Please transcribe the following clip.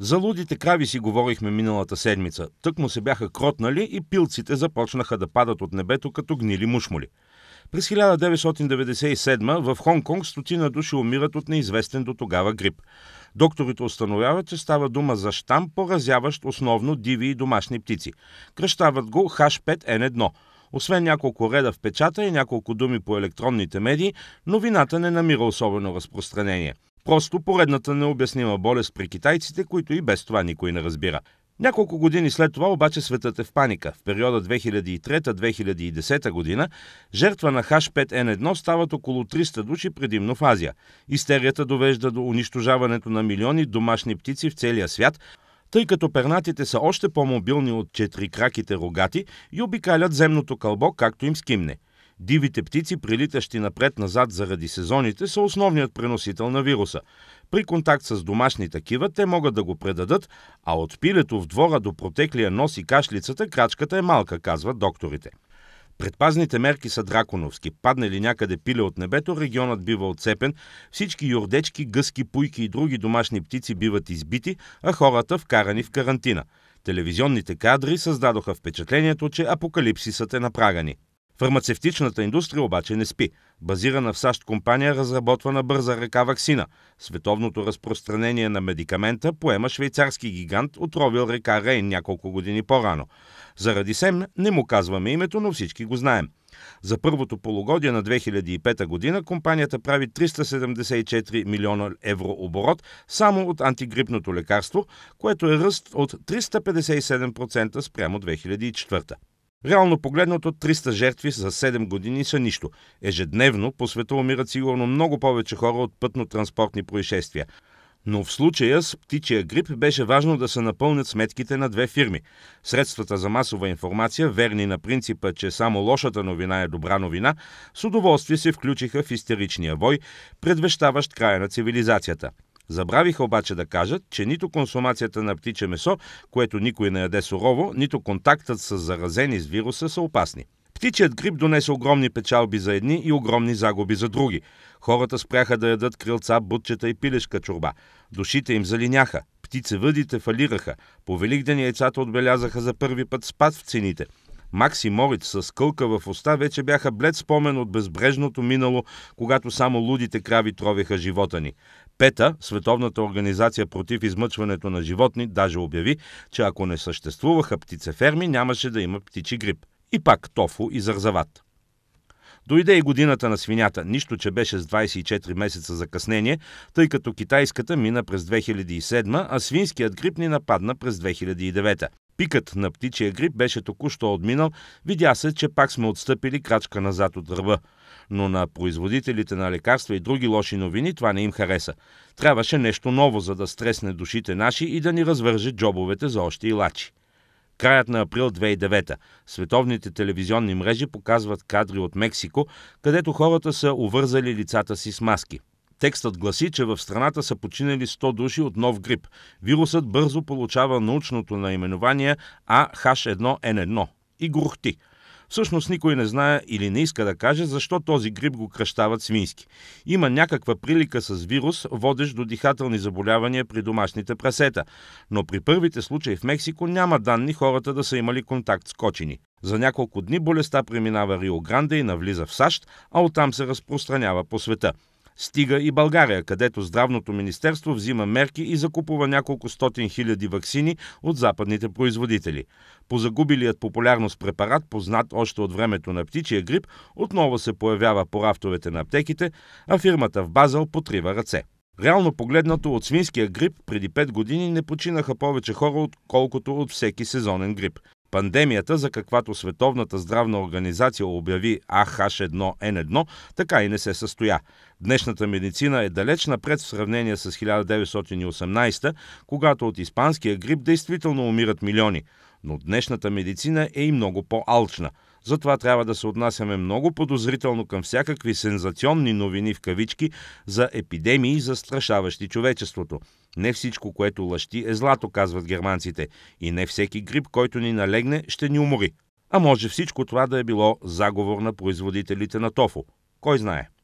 За лудите крави си говорихме миналата седмица. Тък му се бяха кротнали и пилците започнаха да падат от небето като гнили мушмули. През 1997 в Хонг-Конг стотина души умират от неизвестен до тогава грип. Докторите установяват, че става дума за щам, поразяващ основно диви и домашни птици. Кръщават го H5N1. Освен няколко реда в печата и няколко думи по електронните медии, новината не намира особено разпространение. Просто поредната необяснима болест при китайците, които и без това никой не разбира. Няколко години след това обаче светът е в паника. В периода 2003-2010 година жертва на H5N1 стават около 300 души предимно в Азия. Истерията довежда до унищожаването на милиони домашни птици в целия свят, тъй като пернатите са още по-мобилни от четирикраките рогати и обикалят земното кълбо, както им скимне – Дивите птици, прилитащи напред-назад заради сезоните, са основният преносител на вируса. При контакт с домашни такива те могат да го предадат, а от пилето в двора до протеклия нос и кашлицата крачката е малка, казват докторите. Предпазните мерки са драконовски. Падне ли някъде пиле от небето, регионът бива отцепен, всички юрдечки, гъски, пуйки и други домашни птици биват избити, а хората вкарани в карантина. Телевизионните кадри създадоха впечатлението, че апокалипсисът е напрагани. Фармацевтичната индустрия обаче не спи. Базирана в САЩ компания разработва на бърза ръка вакцина. Световното разпространение на медикамента поема швейцарски гигант, отровил река Рейн няколко години по-рано. Заради СЕМ не му казваме името, но всички го знаем. За първото полугодие на 2005 година компанията прави 374 милиона евро оборот само от антигрипното лекарство, което е ръст от 357% спрямо 2004. Реално погледнато, 300 жертви за 7 години са нищо. Ежедневно по света умират сигурно много повече хора от пътно-транспортни происшествия. Но в случая с птичия грип беше важно да се напълнят сметките на две фирми. Средствата за масова информация, верни на принципа, че само лошата новина е добра новина, с удоволствие се включиха в истеричния вой, предвещаващ края на цивилизацията – Забравиха обаче да кажат, че нито консумацията на птиче месо, което никой не яде сурово, нито контактът с заразени с вируса са опасни. Птичият грип донесе огромни печалби за едни и огромни загуби за други. Хората спряха да ядат крилца, бутчета и пилешка чорба. Душите им залиняха. Птицевъдите фалираха. По Великден яйцата отбелязаха за първи път спад в цените – Максимович с кълка в уста вече бяха блед спомен от безбрежното минало, когато само лудите крави тровеха живота ни. Пета, Световната организация против измъчването на животни, даже обяви, че ако не съществуваха птицеферми, нямаше да има птичи грип. И пак тофу и зарзават. Дойде и годината на свинята, нищо, че беше с 24 месеца закъснение, тъй като китайската мина през 2007, а свинският грип ни нападна през 2009. Пикът на птичия грип беше току-що отминал, видя се, че пак сме отстъпили крачка назад от ръба. Но на производителите на лекарства и други лоши новини това не им хареса. Трябваше нещо ново, за да стресне душите наши и да ни развърже джобовете за още и лачи. Краят на април 2009 световните телевизионни мрежи показват кадри от Мексико, където хората са увързали лицата си с маски. Текстът гласи, че в страната са починали 100 души от нов грип. Вирусът бързо получава научното наименование AH1N1 и грухти. Всъщност никой не знае или не иска да каже защо този грип го кръщават свински. Има някаква прилика с вирус, водещ до дихателни заболявания при домашните прасета, но при първите случаи в Мексико няма данни хората да са имали контакт с кочини. За няколко дни болестта преминава Рио Гранде и навлиза в САЩ, а оттам се разпространява по света. Стига и България, където Здравното министерство взима мерки и закупува няколко стотин хиляди вакцини от западните производители. По загубилият популярност препарат, познат още от времето на птичия грип, отново се появява по рафтовете на аптеките, а фирмата в Базел потрива ръце. Реално погледнато от свинския грип преди 5 години не починаха повече хора, отколкото от всеки сезонен грип. Пандемията, за каквато Световната здравна организация обяви AH1N1, така и не се състоя. Днешната медицина е далеч напред в сравнение с 1918, когато от испанския грип действително умират милиони. Но днешната медицина е и много по-алчна – затова трябва да се отнасяме много подозрително към всякакви сензационни новини в кавички за епидемии, застрашаващи човечеството. Не всичко, което лъщи, е злато, казват германците. И не всеки грип, който ни налегне, ще ни умори. А може всичко това да е било заговор на производителите на тофо. Кой знае?